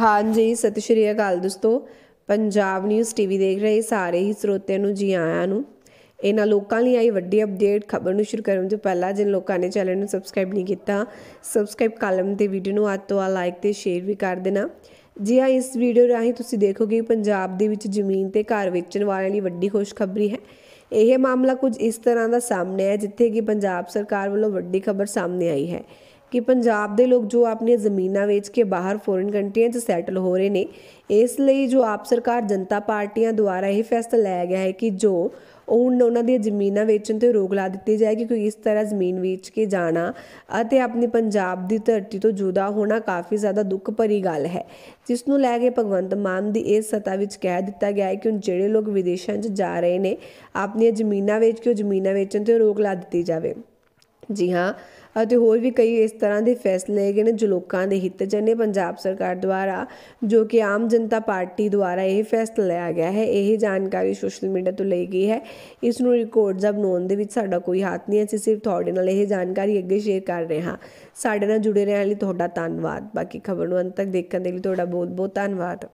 ਹਾਂਜੀ ਸਤਿ ਸ਼੍ਰੀ ਅਕਾਲ ਦੋਸਤੋ ਪੰਜਾਬ ਨਿਊਜ਼ ਟੀਵੀ ਦੇਖ ਰਹੇ ਸਾਰੇ ਹੀ ਸਰੋਤਿਆਂ ਨੂੰ ਜੀ ਆਇਆਂ ਨੂੰ ਇਹਨਾਂ ਲੋਕਾਂ ਲਈ ਆਈ ਵੱਡੀ ਅਪਡੇਟ ਖਬਰ ਨੂੰ ਸ਼ੁਰੂ ਕਰਨ ਤੋਂ ਪਹਿਲਾਂ ਜਿਨ ਲੋਕਾਂ ਨੇ ਚੈਨਲ ਨੂੰ ਸਬਸਕ੍ਰਾਈਬ ਨਹੀਂ ਕੀਤਾ ਸਬਸਕ੍ਰਾਈਬ ਕਾਲਮ ਤੇ ਵੀਡੀਓ ਨੂੰ ਅੱਜ ਤੋਂ ਆ ਲਾਈਕ ਤੇ ਸ਼ੇਅਰ ਵੀ ਕਰ ਦੇਣਾ ਜੀ ਆ ਇਸ ਵੀਡੀਓ ਰਾਹੀਂ ਤੁਸੀਂ ਦੇਖੋਗੇ ਪੰਜਾਬ ਦੇ ਵਿੱਚ ਜ਼ਮੀਨ ਤੇ ਘਰ ਵੇਚਣ ਵਾਲਿਆਂ ਲਈ ਵੱਡੀ ਖੁਸ਼ਖਬਰੀ ਹੈ ਇਹ ਮਾਮਲਾ ਕੁਝ ਇਸ ਤਰ੍ਹਾਂ ਦਾ ਸਾਹਮਣੇ ਹੈ ਜਿੱਥੇ ਕਿ ਪੰਜਾਬ ਸਰਕਾਰ ਵੱਲੋਂ ਵੱਡੀ ਖਬਰ ਸਾਹਮਣੇ ਆਈ ਹੈ ਕਿ ਪੰਜਾਬ ਦੇ ਲੋਕ ਜੋ ਆਪਣੀਆਂ ਜ਼ਮੀਨਾਂ ਵੇਚ ਕੇ ਬਾਹਰ ਫੋਰਨ ਕੰਟਰੀਆਂ 'ਚ ਸੈਟਲ ਹੋ ਰਹੇ ਨੇ ਇਸ ਲਈ ਜੋ ਆਪ ਸਰਕਾਰ ਜਨਤਾ ਪਾਰਟੀਆਂ ਦੁਆਰਾ ਇਹ ਫੈਸਲਾ ਲਿਆ ਗਿਆ ਹੈ ਕਿ ਜੋ ਉਹਨਾਂ ਉਹਨਾਂ ਦੀਆਂ ਜ਼ਮੀਨਾਂ ਵੇਚਣ ਤੇ ਰੋਕ ਲਾ ਦਿੱਤੀ ਜਾਏਗੀ ਕਿਉਂਕਿ ਇਸ ਤਰ੍ਹਾਂ ਜ਼ਮੀਨ ਵੇਚ ਕੇ ਜਾਣਾ ਅਤੇ ਆਪਣੀ ਪੰਜਾਬ ਦੀ ਧਰਤੀ ਤੋਂ ਜੁਦਾ ਹੋਣਾ ਕਾਫੀ ਜ਼ਿਆਦਾ ਦੁੱਖ ਭਰੀ ਗੱਲ ਹੈ ਜਿਸ ਨੂੰ ਲੈ ਕੇ ਭਗਵੰਤ ਮਾਨ ਦੀ ਇਸ ਸਤਾ ਵਿੱਚ ਕਹਿ ਦਿੱਤਾ ਗਿਆ ਹੈ ਕਿ ਜਿਹੜੇ ਲੋਕ ਵਿਦੇਸ਼ਾਂ 'ਚ ਜਾ ਰਹੇ ਨੇ ਆਪਣੀਆਂ ਜ਼ਮੀਨਾਂ ਵੇਚ ਕੇ ਉਹ ਜ਼ਮੀਨਾਂ ਵੇਚਣ ਤੇ ਰੋਕ ਲਾ ਦਿੱਤੀ ਜਾਵੇ ਜੀ ਹਾਂ ਅਤੇ ਹੋਰ ਵੀ ਕਈ ਇਸ ਤਰ੍ਹਾਂ ਦੇ ਫੈਸਲੇ ਗਏ ਨੇ ਜੋ ਲੋਕਾਂ ਦੇ ਹਿੱਤ ਚ ਨੇ ਪੰਜਾਬ ਸਰਕਾਰ ਦੁਆਰਾ ਜੋ ਕਿ ਆਮ ਜਨਤਾ ਪਾਰਟੀ ਦੁਆਰਾ ਇਹ ਫੈਸਲਾ ਲਿਆ ਗਿਆ ਹੈ ਇਹ ਜਾਣਕਾਰੀ ਸੋਸ਼ਲ ਮੀਡੀਆ ਤੋਂ ਲਈ ਗਈ ਹੈ ਇਸ ਨੂੰ ਰਿਕਾਰਡਸ ਬਣਾਉਣ ਦੇ ਵਿੱਚ ਸਾਡਾ ਕੋਈ ਹੱਥ ਨਹੀਂ ਅਸੀਂ ਸਿਰਫ ਤੁਹਾਡੇ ਨਾਲ ਇਹ ਜਾਣਕਾਰੀ ਅੱਗੇ ਸ਼ੇਅਰ ਕਰ ਰਹੇ ਹਾਂ ਸਾਡੇ ਨਾਲ ਜੁੜੇ ਰਹਿਣ ਲਈ ਤੁਹਾਡਾ ਧੰਨਵਾਦ ਬਾਕੀ ਖਬਰ ਨੂੰ ਅੰਤ ਤੱਕ ਦੇਖਣ ਦੇ ਲਈ ਤੁਹਾਡਾ ਬਹੁਤ ਬਹੁਤ ਧੰਨਵਾਦ